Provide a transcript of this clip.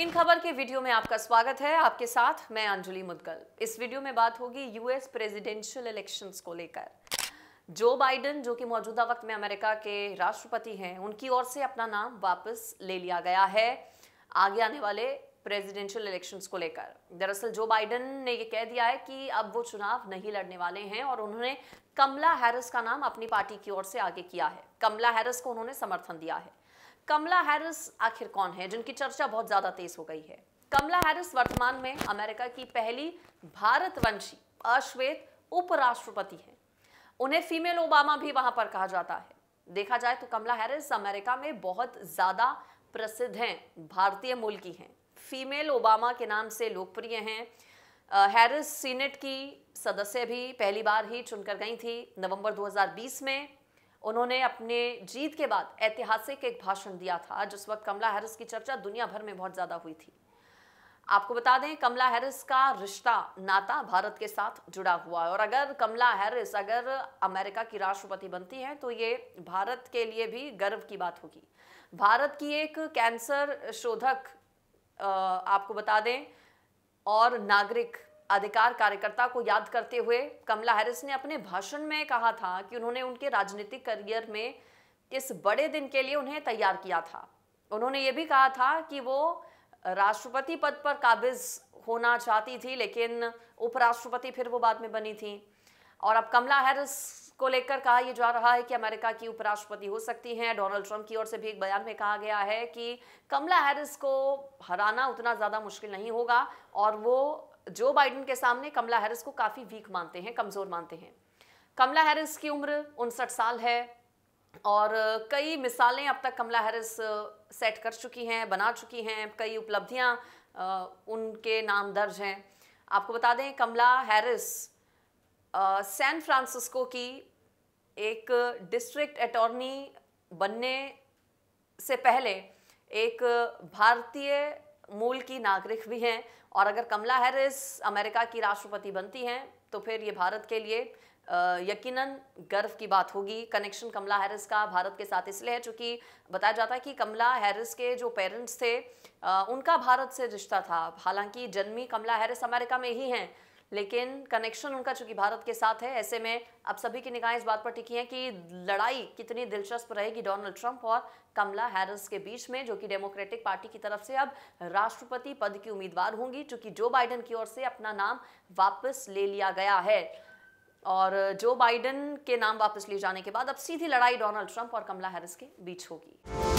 इन खबर के वीडियो में आपका स्वागत है आपके साथ मैं अंजलि मुदगल इस वीडियो में बात होगी यूएस प्रेसिडेंशियल इलेक्शंस को लेकर जो बाइडन जो कि मौजूदा वक्त में अमेरिका के राष्ट्रपति हैं उनकी ओर से अपना नाम वापस ले लिया गया है आगे आने वाले प्रेसिडेंशियल इलेक्शंस को लेकर दरअसल जो बाइडन ने ये कह दिया है कि अब वो चुनाव नहीं लड़ने वाले हैं और उन्होंने कमला हैरिस का नाम अपनी पार्टी की ओर से आगे किया है कमला हैरिस को उन्होंने समर्थन दिया है कमला हैरिस आखिर कौन है जिनकी चर्चा बहुत ज़्यादा तेज हो गई है कमला हैरिस वर्तमान में अमेरिका की पहली भारतवंशी अश्वेत उपराष्ट्रपति हैं उन्हें फीमेल ओबामा भी वहां पर कहा जाता है देखा जाए तो कमला हैरिस अमेरिका में बहुत ज़्यादा प्रसिद्ध हैं भारतीय मूल की हैं फीमेल ओबामा के नाम से लोकप्रिय हैं हैरिस सीनेट की सदस्य भी पहली बार ही चुनकर गई थी नवंबर 2020 में उन्होंने अपने जीत के बाद ऐतिहासिक एक भाषण दिया था जिस वक्त कमला हैरिस की चर्चा दुनिया भर में बहुत ज़्यादा हुई थी आपको बता दें कमला हैरिस का रिश्ता नाता भारत के साथ जुड़ा हुआ है और अगर कमला हैरिस अगर अमेरिका की राष्ट्रपति बनती हैं तो ये भारत के लिए भी गर्व की बात होगी भारत की एक कैंसर शोधक आपको बता दें और नागरिक अधिकार कार्यकर्ता को याद करते हुए कमला हैरिस ने अपने भाषण में कहा था कि उन्होंने उनके राजनीतिक करियर में इस बड़े दिन के लिए उन्हें तैयार किया था उन्होंने ये भी कहा था कि वो राष्ट्रपति पद पर काबिज होना चाहती थी लेकिन उपराष्ट्रपति फिर वो बाद में बनी थी और अब कमला हैरिस को लेकर कहा यह जा रहा है कि अमेरिका की उपराष्ट्रपति हो सकती हैं डोनाल्ड ट्रंप की ओर से भी एक बयान में कहा गया है कि कमला हैरिस को हराना उतना ज़्यादा मुश्किल नहीं होगा और वो जो बाइडन के सामने कमला हैरिस को काफ़ी वीक मानते हैं कमज़ोर मानते हैं कमला हैरिस की उम्र उनसठ साल है और कई मिसालें अब तक कमला हैरिस सेट कर चुकी हैं बना चुकी हैं कई उपलब्धियां उनके नाम दर्ज हैं आपको बता दें कमला हैरिस सैन फ्रांसिस्को की एक डिस्ट्रिक्ट अटॉर्नी बनने से पहले एक भारतीय मूल की नागरिक भी हैं और अगर कमला हैरिस अमेरिका की राष्ट्रपति बनती हैं तो फिर ये भारत के लिए यकीनन गर्व की बात होगी कनेक्शन कमला हैरिस का भारत के साथ इसलिए है चूँकि बताया जाता है कि कमला हैरिस के जो पेरेंट्स थे उनका भारत से रिश्ता था हालांकि जन्मी कमला हैरिस अमेरिका में ही हैं लेकिन कनेक्शन उनका चूंकि भारत के साथ है ऐसे में अब सभी की निगाहें इस बात पर टिकी हैं कि लड़ाई कितनी दिलचस्प रहेगी डोनाल्ड ट्रंप और कमला हैरिस के बीच में जो कि डेमोक्रेटिक पार्टी की तरफ से अब राष्ट्रपति पद की उम्मीदवार होंगी चूंकि जो बाइडन की ओर से अपना नाम वापस ले लिया गया है और जो बाइडन के नाम वापस लिए जाने के बाद अब सीधी लड़ाई डोनाल्ड ट्रंप और कमला हैरिस के बीच होगी